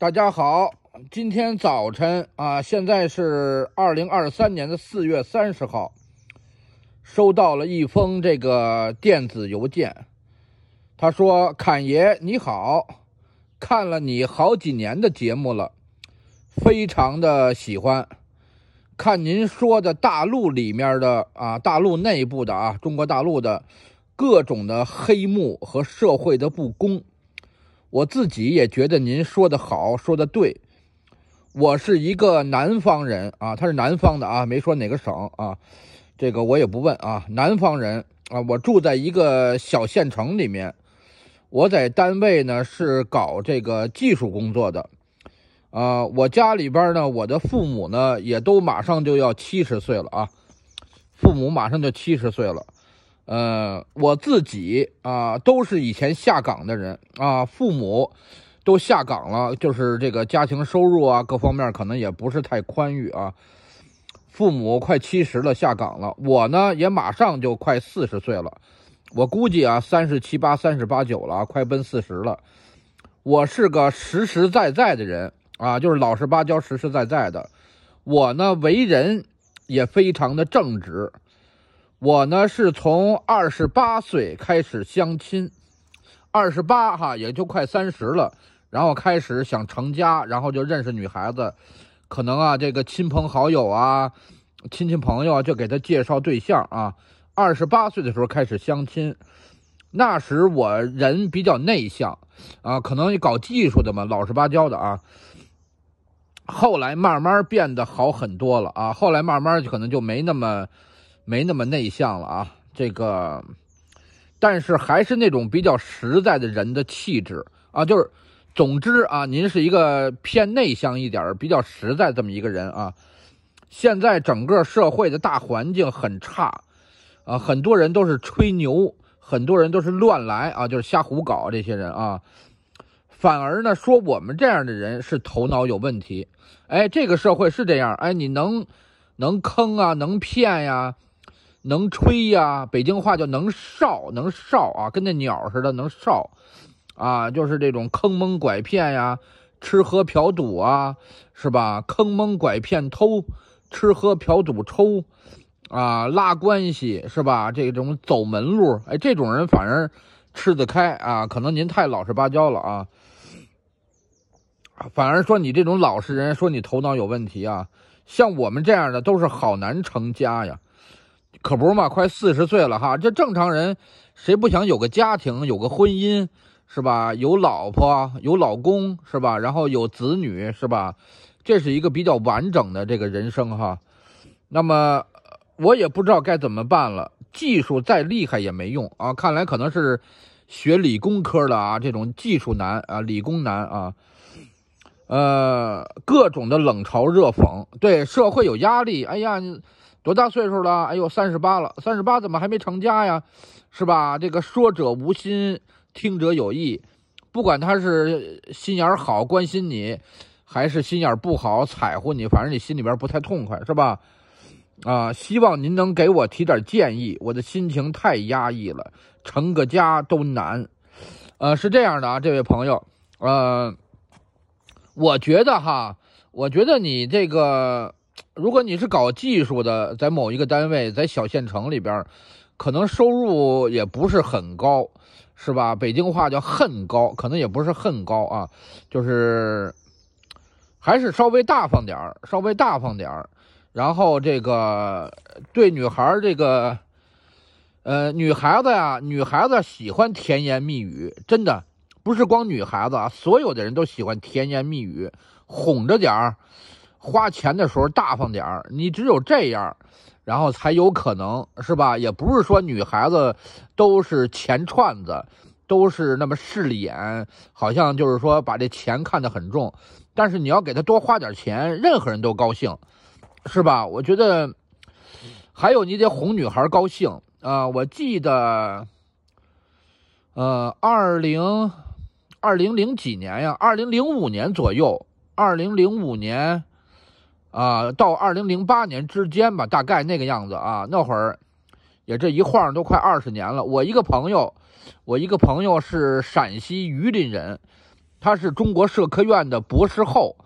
大家好，今天早晨啊，现在是二零二三年的四月三十号，收到了一封这个电子邮件。他说：“侃爷你好，看了你好几年的节目了，非常的喜欢看您说的大陆里面的啊，大陆内部的啊，中国大陆的各种的黑幕和社会的不公。”我自己也觉得您说的好，说的对。我是一个南方人啊，他是南方的啊，没说哪个省啊，这个我也不问啊。南方人啊，我住在一个小县城里面，我在单位呢是搞这个技术工作的啊。我家里边呢，我的父母呢也都马上就要七十岁了啊，父母马上就七十岁了。呃，我自己啊，都是以前下岗的人啊，父母都下岗了，就是这个家庭收入啊，各方面可能也不是太宽裕啊。父母快七十了，下岗了，我呢也马上就快四十岁了，我估计啊，三十七八、三十八九了，快奔四十了。我是个实实在在的人啊，就是老实巴交、实实在在的。我呢，为人也非常的正直。我呢是从二十八岁开始相亲，二十八哈也就快三十了，然后开始想成家，然后就认识女孩子，可能啊这个亲朋好友啊，亲戚朋友就给他介绍对象啊。二十八岁的时候开始相亲，那时我人比较内向，啊，可能搞技术的嘛，老实巴交的啊。后来慢慢变得好很多了啊，后来慢慢可能就没那么。没那么内向了啊，这个，但是还是那种比较实在的人的气质啊，就是，总之啊，您是一个偏内向一点、比较实在这么一个人啊。现在整个社会的大环境很差啊，很多人都是吹牛，很多人都是乱来啊，就是瞎胡搞。这些人啊，反而呢说我们这样的人是头脑有问题。哎，这个社会是这样，哎，你能能坑啊，能骗呀。能吹呀，北京话叫能哨，能哨啊，跟那鸟似的能哨，啊，就是这种坑蒙拐骗呀，吃喝嫖赌啊，是吧？坑蒙拐骗偷，吃喝嫖赌抽，啊，拉关系是吧？这种走门路，哎，这种人反而吃得开啊。可能您太老实巴交了啊，反而说你这种老实人，说你头脑有问题啊。像我们这样的都是好难成家呀。可不是嘛，快四十岁了哈，这正常人，谁不想有个家庭，有个婚姻，是吧？有老婆，有老公，是吧？然后有子女，是吧？这是一个比较完整的这个人生哈。那么我也不知道该怎么办了，技术再厉害也没用啊！看来可能是学理工科的啊，这种技术难啊，理工难啊，呃，各种的冷嘲热讽，对社会有压力。哎呀！多大岁数了？哎呦，三十八了，三十八怎么还没成家呀？是吧？这个说者无心，听者有意。不管他是心眼好关心你，还是心眼不好踩乎你，反正你心里边不太痛快，是吧？啊，希望您能给我提点建议，我的心情太压抑了，成个家都难。呃，是这样的啊，这位朋友，呃，我觉得哈，我觉得你这个。如果你是搞技术的，在某一个单位，在小县城里边，可能收入也不是很高，是吧？北京话叫“恨高”，可能也不是“恨高”啊，就是还是稍微大方点儿，稍微大方点儿。然后这个对女孩儿，这个呃，女孩子呀，女孩子喜欢甜言蜜语，真的不是光女孩子啊，所有的人都喜欢甜言蜜语，哄着点儿。花钱的时候大方点儿，你只有这样，然后才有可能是吧？也不是说女孩子都是钱串子，都是那么势利眼，好像就是说把这钱看得很重。但是你要给她多花点钱，任何人都高兴，是吧？我觉得，还有你得哄女孩高兴啊！我记得，呃，二零二零零几年呀，二零零五年左右，二零零五年。啊，到二零零八年之间吧，大概那个样子啊。那会儿，也这一晃都快二十年了。我一个朋友，我一个朋友是陕西榆林人，他是中国社科院的博士后，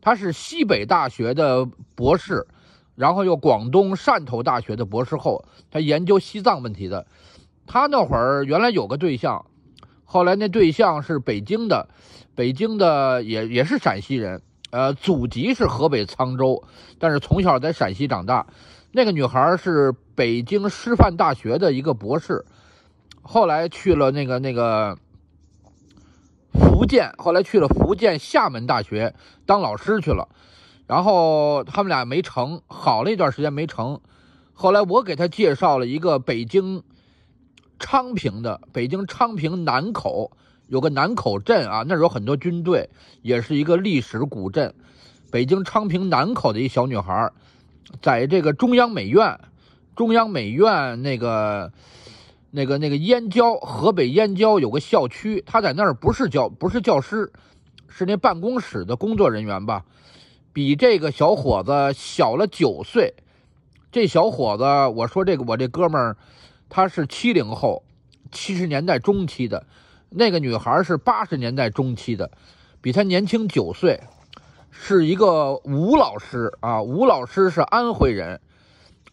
他是西北大学的博士，然后又广东汕头大学的博士后，他研究西藏问题的。他那会儿原来有个对象，后来那对象是北京的，北京的也也是陕西人。呃，祖籍是河北沧州，但是从小在陕西长大。那个女孩是北京师范大学的一个博士，后来去了那个那个福建，后来去了福建厦门大学当老师去了。然后他们俩没成，好了一段时间没成，后来我给她介绍了一个北京昌平的，北京昌平南口。有个南口镇啊，那儿有很多军队，也是一个历史古镇。北京昌平南口的一小女孩，在这个中央美院，中央美院那个、那个、那个燕郊，河北燕郊有个校区，她在那儿不是教，不是教师，是那办公室的工作人员吧？比这个小伙子小了九岁。这小伙子，我说这个，我这哥们儿，他是七零后，七十年代中期的。那个女孩是八十年代中期的，比他年轻九岁，是一个吴老师啊。吴老师是安徽人，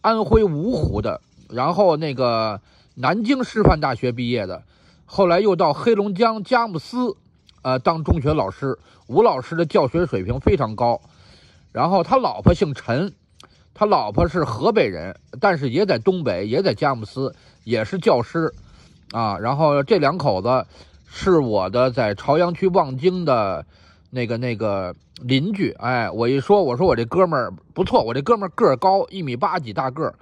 安徽芜湖的，然后那个南京师范大学毕业的，后来又到黑龙江佳木斯，呃，当中学老师。吴老师的教学水平非常高，然后他老婆姓陈，他老婆是河北人，但是也在东北，也在佳木斯，也是教师，啊，然后这两口子。是我的在朝阳区望京的那个那个邻居，哎，我一说，我说我这哥们儿不错，我这哥们儿个高，一米八几大个，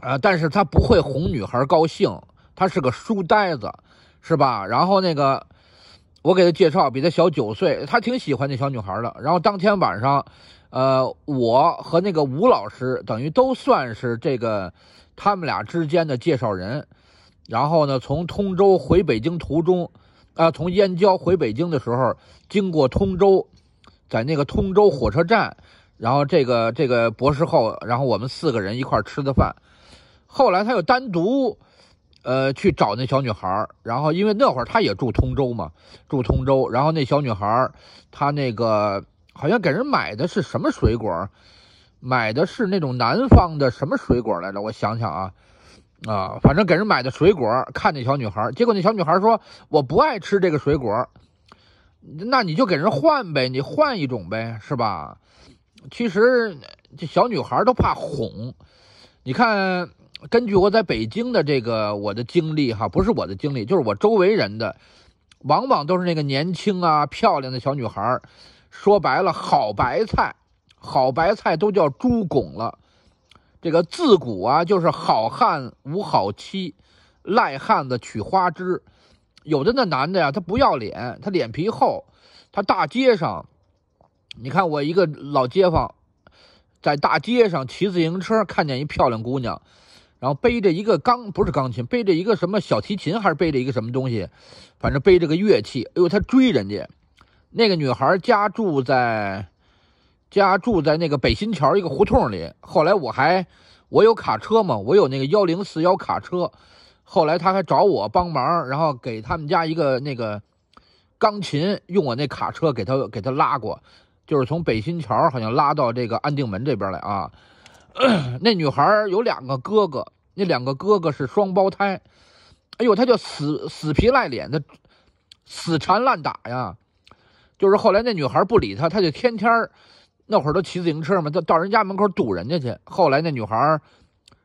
啊，但是他不会哄女孩高兴，他是个书呆子，是吧？然后那个我给他介绍，比他小九岁，他挺喜欢那小女孩的。然后当天晚上，呃，我和那个吴老师等于都算是这个他们俩之间的介绍人。然后呢，从通州回北京途中，啊，从燕郊回北京的时候，经过通州，在那个通州火车站，然后这个这个博士后，然后我们四个人一块吃的饭。后来他又单独，呃，去找那小女孩。然后因为那会儿他也住通州嘛，住通州。然后那小女孩，她那个好像给人买的是什么水果，买的是那种南方的什么水果来着？我想想啊。啊，反正给人买的水果，看那小女孩，结果那小女孩说：“我不爱吃这个水果，那你就给人换呗，你换一种呗，是吧？”其实这小女孩都怕哄。你看，根据我在北京的这个我的经历哈，不是我的经历，就是我周围人的，往往都是那个年轻啊、漂亮的小女孩。说白了，好白菜，好白菜都叫猪拱了。这个自古啊，就是好汉无好妻，赖汉子娶花枝。有的那男的呀，他不要脸，他脸皮厚，他大街上。你看我一个老街坊，在大街上骑自行车，看见一漂亮姑娘，然后背着一个钢，不是钢琴，背着一个什么小提琴，还是背着一个什么东西，反正背着个乐器。哎呦，他追人家。那个女孩家住在。家住在那个北新桥一个胡同里。后来我还我有卡车嘛，我有那个幺零四幺卡车。后来他还找我帮忙，然后给他们家一个那个钢琴，用我那卡车给他给他拉过，就是从北新桥好像拉到这个安定门这边来啊。那女孩有两个哥哥，那两个哥哥是双胞胎。哎呦，他就死死皮赖脸的，死缠烂打呀。就是后来那女孩不理他，他就天天那会儿都骑自行车嘛，到到人家门口堵人家去。后来那女孩儿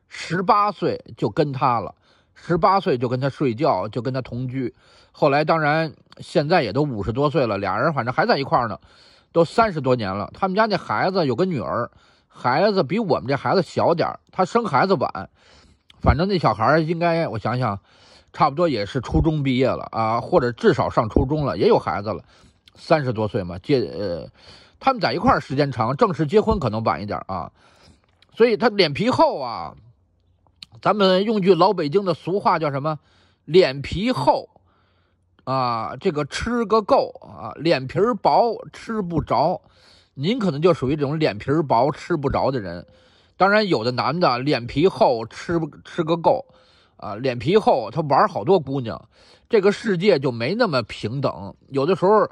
十八岁就跟他了，十八岁就跟他睡觉，就跟他同居。后来当然现在也都五十多岁了，俩人反正还在一块儿呢，都三十多年了。他们家那孩子有个女儿，孩子比我们这孩子小点儿，她生孩子晚，反正那小孩儿应该我想想，差不多也是初中毕业了啊，或者至少上初中了，也有孩子了，三十多岁嘛，这呃。他们在一块儿时间长，正式结婚可能晚一点啊，所以他脸皮厚啊。咱们用句老北京的俗话叫什么？脸皮厚啊，这个吃个够啊。脸皮薄吃不着，您可能就属于这种脸皮薄吃不着的人。当然，有的男的脸皮厚吃吃个够啊，脸皮厚他玩好多姑娘，这个世界就没那么平等。有的时候。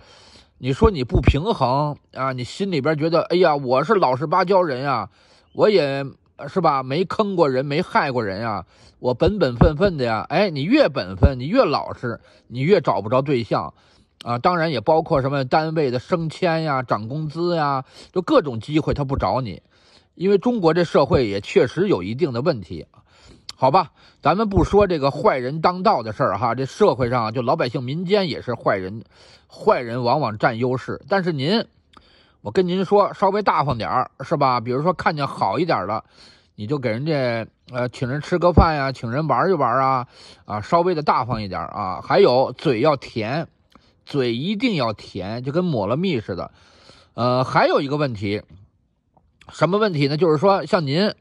你说你不平衡啊？你心里边觉得，哎呀，我是老实巴交人呀，我也是吧，没坑过人，没害过人呀，我本本分分的呀。哎，你越本分，你越老实，你越找不着对象，啊，当然也包括什么单位的升迁呀、涨工资呀，就各种机会他不找你，因为中国这社会也确实有一定的问题。好吧，咱们不说这个坏人当道的事儿哈。这社会上就老百姓民间也是坏人，坏人往往占优势。但是您，我跟您说，稍微大方点儿，是吧？比如说看见好一点的，你就给人家呃请人吃个饭呀，请人玩一玩啊，啊，稍微的大方一点啊。还有嘴要甜，嘴一定要甜，就跟抹了蜜似的。呃，还有一个问题，什么问题呢？就是说像您。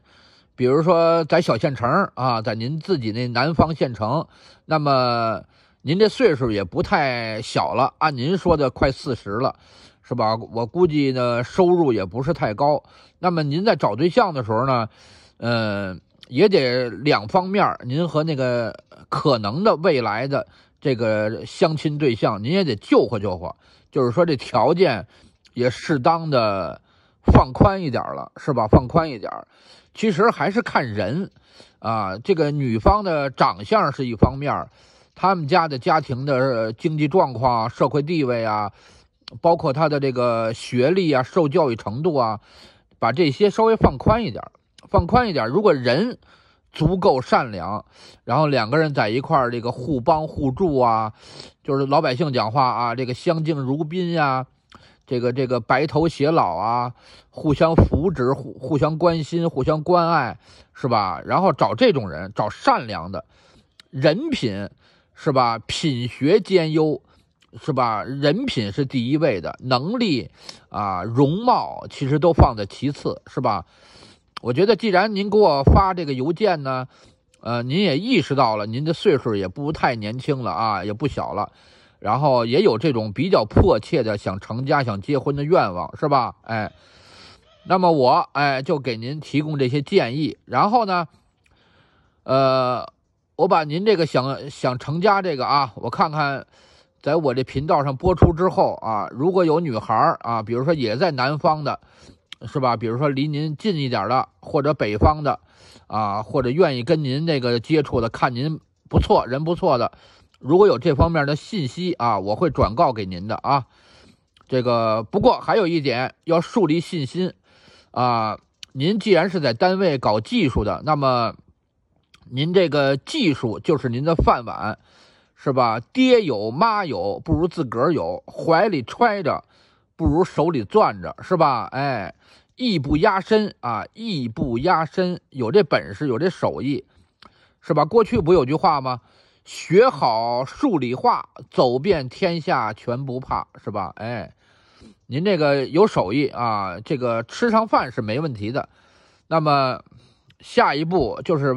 比如说在小县城啊，在您自己那南方县城，那么您这岁数也不太小了，按您说的快四十了，是吧？我估计呢收入也不是太高。那么您在找对象的时候呢，嗯，也得两方面，您和那个可能的未来的这个相亲对象，您也得救活救活，就是说这条件也适当的。放宽一点了，是吧？放宽一点其实还是看人，啊，这个女方的长相是一方面，他们家的家庭的经济状况、社会地位啊，包括他的这个学历啊、受教育程度啊，把这些稍微放宽一点放宽一点如果人足够善良，然后两个人在一块儿，这个互帮互助啊，就是老百姓讲话啊，这个相敬如宾呀。这个这个白头偕老啊，互相扶持，互互相关心，互相关爱，是吧？然后找这种人，找善良的，人品，是吧？品学兼优，是吧？人品是第一位的，能力啊，容貌其实都放在其次，是吧？我觉得既然您给我发这个邮件呢，呃，您也意识到了，您的岁数也不太年轻了啊，也不小了。然后也有这种比较迫切的想成家、想结婚的愿望，是吧？哎，那么我哎就给您提供这些建议。然后呢，呃，我把您这个想想成家这个啊，我看看，在我这频道上播出之后啊，如果有女孩啊，比如说也在南方的，是吧？比如说离您近一点的，或者北方的，啊，或者愿意跟您那个接触的，看您不错，人不错的。如果有这方面的信息啊，我会转告给您的啊。这个不过还有一点要树立信心啊。您既然是在单位搞技术的，那么您这个技术就是您的饭碗，是吧？爹有妈有，不如自个儿有，怀里揣着不如手里攥着，是吧？哎，艺不压身啊，艺不压身，有这本事有这手艺，是吧？过去不有句话吗？学好数理化，走遍天下全不怕，是吧？哎，您这个有手艺啊，这个吃上饭是没问题的。那么，下一步就是，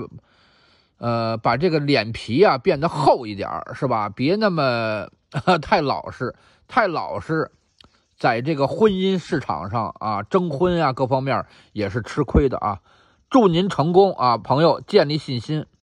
呃，把这个脸皮啊变得厚一点儿，是吧？别那么 太老实，太老实，在这个婚姻市场上啊，征婚啊，各方面也是吃亏的啊。祝您成功啊，朋友，建立信心。